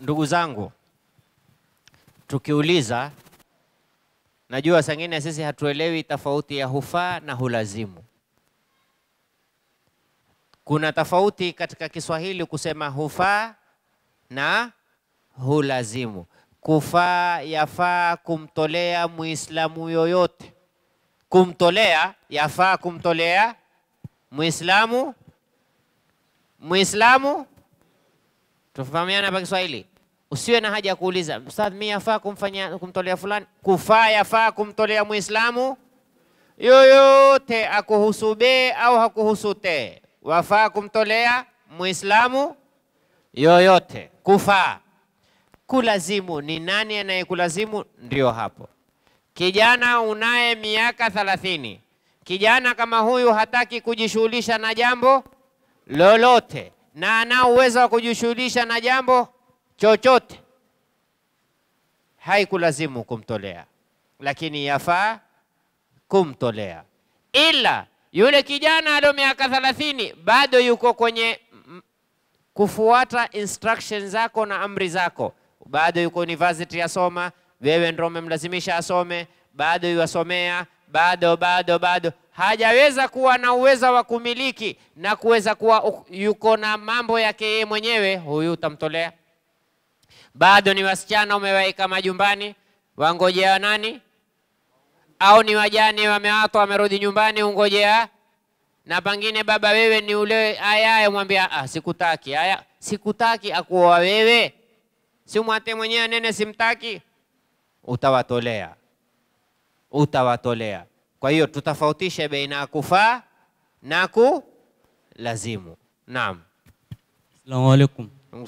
Ndugu zangu, tukiuliza, najua sangine sisi hatuelewi tofauti ya hufaa na hulazimu. Kuna tofauti katika Kiswahili kusema hufaa na hulazimu. Kufaa yafaa kumtolea Muislamu yoyote, kumtolea yafaa kumtolea Muislamu Muislamu Tufahamiana hapa Kiswahili. Usiwe na haja ya kuuliza ustadh, mimi yafaa kumfanyia kumtolea fulani. Kufaa yafaa kumtolea Muislamu yoyote, akuhusu be au hakuhusu te, wafaa kumtolea Muislamu yoyote. Kufaa kulazimu, ni nani anayekulazimu? Ndio hapo kijana unaye miaka thalathini, kijana kama huyu hataki kujishughulisha na jambo lolote na anao uwezo wa kujishughulisha na jambo chochote, haikulazimu kumtolea, lakini yafaa kumtolea. Ila yule kijana alio miaka thalathini bado yuko kwenye kufuata instructions zako na amri zako, bado yuko university asoma, wewe ndio umemlazimisha asome, bado yuwasomea bado bado bado hajaweza kuwa na uwezo wa kumiliki na kuweza kuwa yuko na mambo yake yeye mwenyewe, huyu utamtolea. Bado ni wasichana umewaika majumbani, wangojea nani? Au ni wajane wamewatwa, wamerudi nyumbani, ungojea na pangine baba wewe ni ule aya aya, mwambia ah, ah, sikutaki aya, sikutaki akuoa wewe, si mwate mwenyewe nene, simtaki, utawatolea utawatolea. Kwa hiyo tutofautishe baina ya kufaa na kulazimu. Naam. Asalamu alaykum.